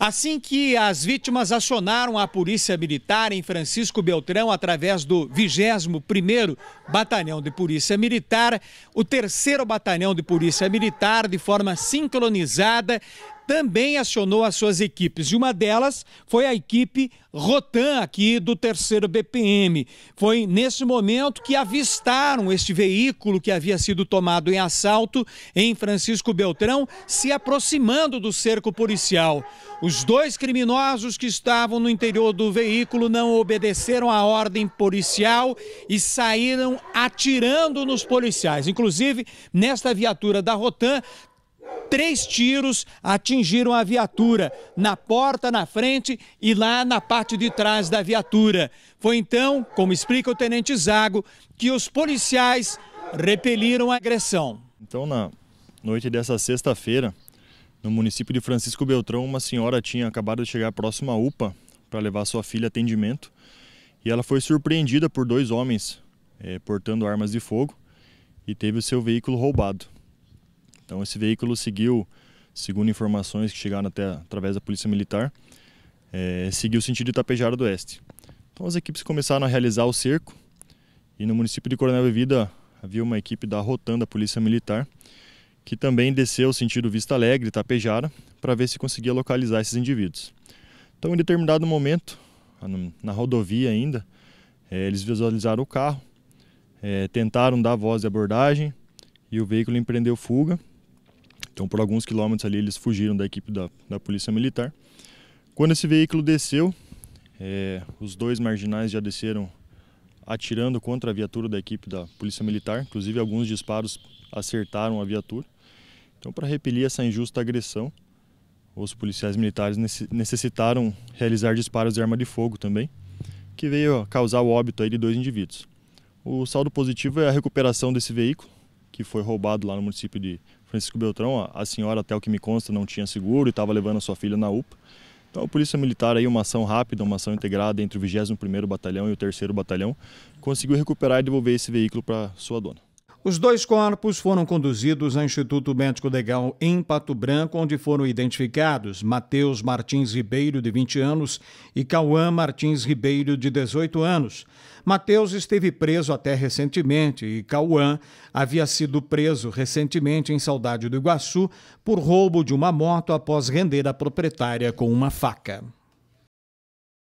Assim que as vítimas acionaram a Polícia Militar em Francisco Beltrão através do 21º Batalhão de Polícia Militar, o 3 Batalhão de Polícia Militar, de forma sincronizada, também acionou as suas equipes. E uma delas foi a equipe Rotan, aqui do terceiro BPM. Foi nesse momento que avistaram este veículo que havia sido tomado em assalto em Francisco Beltrão, se aproximando do cerco policial. Os dois criminosos que estavam no interior do veículo não obedeceram à ordem policial e saíram atirando nos policiais. Inclusive, nesta viatura da Rotan Três tiros atingiram a viatura, na porta, na frente e lá na parte de trás da viatura. Foi então, como explica o tenente Zago, que os policiais repeliram a agressão. Então, na noite dessa sexta-feira, no município de Francisco Beltrão, uma senhora tinha acabado de chegar próxima à UPA para levar sua filha a atendimento e ela foi surpreendida por dois homens é, portando armas de fogo e teve o seu veículo roubado. Então esse veículo seguiu, segundo informações que chegaram até através da Polícia Militar, é, seguiu o sentido Itapejara do Oeste. Então as equipes começaram a realizar o cerco e no município de Coronel Bebida havia uma equipe da Rotan da Polícia Militar que também desceu sentido Vista Alegre, Itapejara, para ver se conseguia localizar esses indivíduos. Então em determinado momento, na rodovia ainda, é, eles visualizaram o carro, é, tentaram dar voz de abordagem e o veículo empreendeu fuga então, por alguns quilômetros ali, eles fugiram da equipe da, da Polícia Militar. Quando esse veículo desceu, é, os dois marginais já desceram atirando contra a viatura da equipe da Polícia Militar. Inclusive, alguns disparos acertaram a viatura. Então, para repelir essa injusta agressão, os policiais militares necessitaram realizar disparos de arma de fogo também, que veio causar o óbito aí de dois indivíduos. O saldo positivo é a recuperação desse veículo, que foi roubado lá no município de Francisco Beltrão, a senhora, até o que me consta, não tinha seguro e estava levando a sua filha na UPA. Então a Polícia Militar aí, uma ação rápida, uma ação integrada entre o 21º Batalhão e o 3 Batalhão, conseguiu recuperar e devolver esse veículo para sua dona. Os dois corpos foram conduzidos ao Instituto Médico Legal em Pato Branco, onde foram identificados Matheus Martins Ribeiro, de 20 anos, e Cauã Martins Ribeiro, de 18 anos. Matheus esteve preso até recentemente e Cauã havia sido preso recentemente em Saudade do Iguaçu por roubo de uma moto após render a proprietária com uma faca.